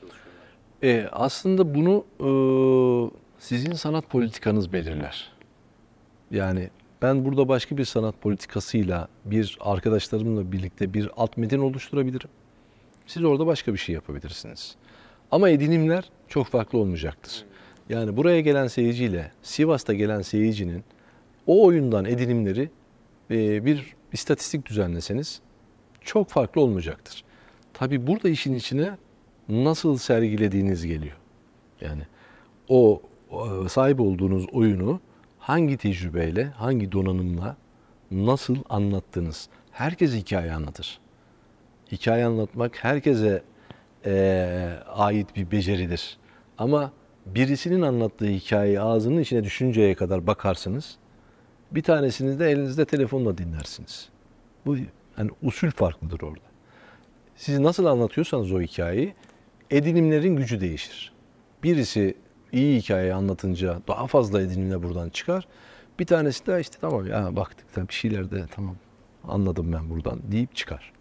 çalışıyorlar? E, aslında bunu e, sizin sanat politikanız belirler. Yani ben burada başka bir sanat politikasıyla bir arkadaşlarımla birlikte bir alt metin oluşturabilirim. Siz orada başka bir şey yapabilirsiniz. Ama edinimler çok farklı olmayacaktır. Yani buraya gelen seyirciyle Sivas'ta gelen seyircinin o oyundan edinimleri e, bir istatistik düzenleseniz çok farklı olmayacaktır. Tabi burada işin içine nasıl sergilediğiniz geliyor. Yani o sahip olduğunuz oyunu hangi tecrübeyle, hangi donanımla nasıl anlattınız? Herkes hikaye anlatır. Hikaye anlatmak herkese e, ait bir beceridir. Ama birisinin anlattığı hikayeyi ağzının içine düşünceye kadar bakarsınız. Bir tanesini de elinizde telefonla dinlersiniz. Bu yani usul farklıdır orada. Siz nasıl anlatıyorsanız o hikayeyi edinimlerin gücü değişir. Birisi iyi hikaye anlatınca daha fazla edinimle buradan çıkar. Bir tanesi de işte tamam ya baktık da bir şeyler de tamam anladım ben buradan deyip çıkar.